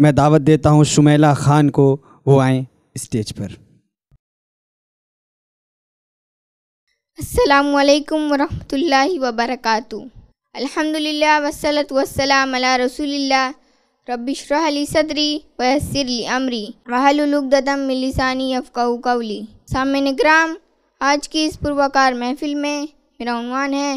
मैं दावत देता हूँ शुमेला खान को वो आए स्टेज पर अस्सलाम वालेकुम वरहमतुल्लाहि वबरकातु अल्हम्दुलिल्लाह वस्सलात वस्सलाम अला रसूलिल्लाह रब्बिशरह ली सदरी वयस्सिर ली अमरी वहलुल उक़दतम मिन लिसानी यफकहू कौली सामने ग्राम आज की इस पूर्वाकार महफिल में मेरा उन्वान है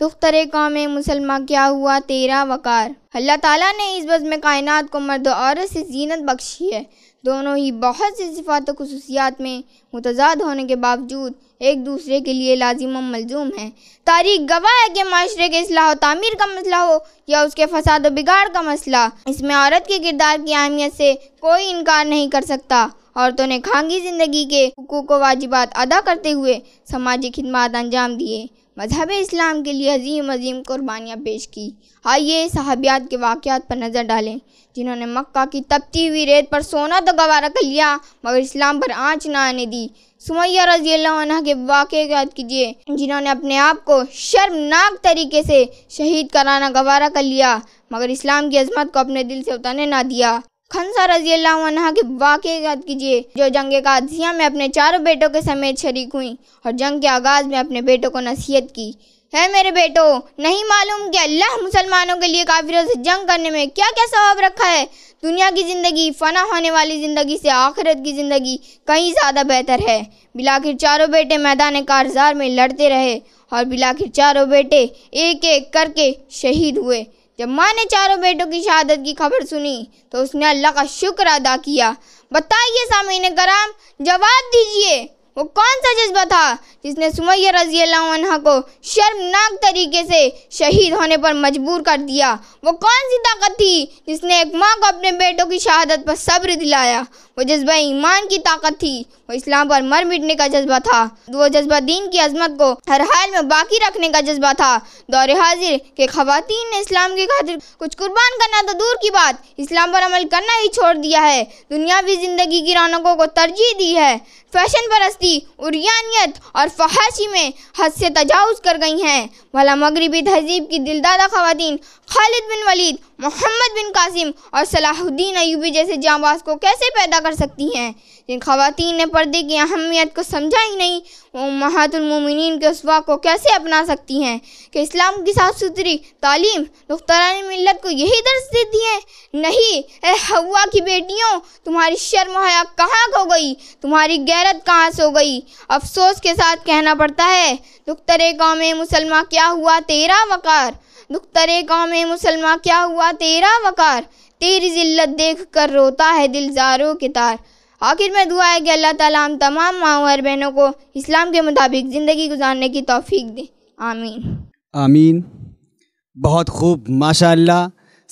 दुख्तर कौम मुसलमान क्या हुआ तेरा वकार अल्लाह ताला ने इस बज़ में कायनात को मर्द औरत से जीनत बख्शी है दोनों ही बहुत सी सिफात खसूसियात में मुतजाद होने के बावजूद एक दूसरे के लिए लाजिम मलजूम है तारीख गवाह है कि माशरे के असलाह तामीर का मसला हो या उसके फसाद बिगाड़ का मसला इसमें औरत के किरदार की अहमियत से कोई इनकार नहीं कर सकता औरतों ने खांगी ज़िंदगी के हकूक़ व वाजिबात अदा करते हुए सामाजिक खदमात अंजाम दिए मजहब इस्लाम के लिए अजीम अजीम कुर्बानियाँ पेश की आइए साहबियात के वाक़ात पर नज़र डालें जिन्होंने मक्का की तपती हुई रेत पर सोना तो गवारा कर लिया मगर इस्लाम पर आँच ना आने दी सुमैया रजी अल्लाह के वाक़े को याद कीजिए जिन्होंने अपने आप को शर्मनाक तरीके से शहीद कराना गवारा कर लिया मगर इस्लाम की अजमत को अपने दिल से उतरने ना दिया खनसा रजी अल्लाह के वाक याद कीजिए जो जंग कादसिया में अपने चारों बेटों के समेत शरीक हुई और जंग के आगाज़ में अपने बेटों को नसीहत की है मेरे बेटो नहीं मालूम कि अल्लाह मुसलमानों के लिए काफिरों से जंग करने में क्या क्या सवाब रखा है दुनिया की ज़िंदगी फ़ना होने वाली ज़िंदगी से आखिरत की ज़िंदगी कहीं ज़्यादा बेहतर है बिलाखिर चारों बेटे मैदान कारजार में लड़ते रहे और बिलाखिर चारों बेटे एक एक करके शहीद हुए जब माँ ने चारों बेटों की शहादत की खबर सुनी तो उसने अल्लाह का शुक्र अदा किया बताइए सामीन कराम जवाब दीजिए वो कौन सा जज्बा था जिसने सुमैया रजी अल्लाह को शर्मनाक तरीके से शहीद होने पर मजबूर कर दिया वो कौन सी ताकत थी जिसने एक माँ को अपने बेटों की शहादत पर सब्र दिलाया वो जज्बा ईमान की ताकत थी वो इस्लाम पर मर मिटने का जज्बा था वो जज्बा दीन की अजमत को हर हाल में बाकी रखने का जज्बा था दौर हाजिर के खातन ने इस्लाम की खातिर कुछ कुर्बान करना तो दूर की बात इस्लाम पर अमल करना ही छोड़ दिया है दुनियावी ज़िंदगी की रौनकों को तरजीह दी है फैशन परस्ती उरियानियत और फहाशी में हद से तजावज़ कर गई हैं भला मगरबी तहजीब की दिलदादा खातन खालिद बिन वलीद मोहम्मद बिन कासिम और सलाहुद्दीन अयूबी जैसे जाबाज को कैसे पैदा कर सकती हैं जिन खातन ने पर्दे की अहमियत को समझा ही नहीं महतमिन के उसवा को कैसे अपना सकती हैं कि इस्लाम की साफ सुथरी तालीम दुख्तरान मिलत को यही दर्ज देती हैं नहीं ए हवा की बेटियों तुम्हारी शर्म हया कहाँ खो गई तुम्हारी गैरत कहाँ से हो गई अफसोस के साथ कहना पड़ता है दुख्तरे गाँव में मुसलमान क्या हुआ तेरा वकार दुख्तरे गाँव में मुसलमान क्या हुआ तेरा वकार तेरी जिल्लत देख कर रोता है दिलजारों के तार आखिर में दुआ है कि अल्लाह ताला हम तमाम माओ और बहनों को इस्लाम के मुताबिक ज़िंदगी गुजारने की तोफ़ी दें आमीन आमीन बहुत खूब माशाल्लाह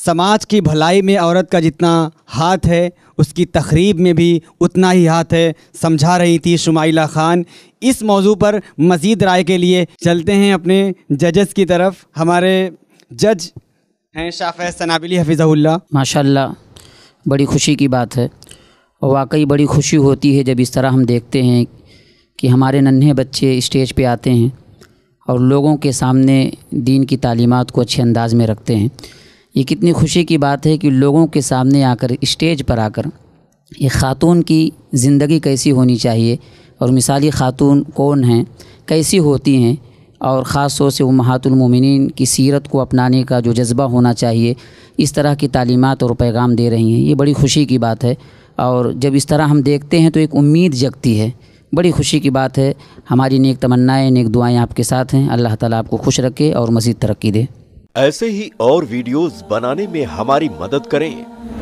समाज की भलाई में औरत का जितना हाथ है उसकी तकरीब में भी उतना ही हाथ है समझा रही थी शुमाइला ख़ान इस मौजू पर मज़ीद राय के लिए चलते हैं अपने जजेस की तरफ हमारे जज हैं शाफ़ सनाबिली हफिज़ल्ला माशाल्लाह बड़ी खुशी की बात है वाकई बड़ी खुशी होती है जब इस तरह हम देखते हैं कि हमारे नन्हे बच्चे स्टेज पे आते हैं और लोगों के सामने दीन की तालीमत को अच्छे अंदाज में रखते हैं ये कितनी खुशी की बात है कि लोगों के सामने आकर स्टेज पर आकर ये ख़ातून की ज़िंदगी कैसी होनी चाहिए और मिसाली ख़ातून कौन हैं कैसी होती हैं और ख़ास तौर से वो महातुलमिन की सीरत को अपनाने का जो जज्बा होना चाहिए इस तरह की तालीमत और पैगाम दे रही हैं ये बड़ी खुशी की बात है और जब इस तरह हम देखते हैं तो एक उम्मीद जगती है बड़ी खुशी की बात है हमारी नेक तमन्नाएं नेक दुआएं आपके साथ हैं अल्लाह ताला आपको खुश रखे और मज़ीद तरक्की दे ऐसे ही और वीडियोस बनाने में हमारी मदद करें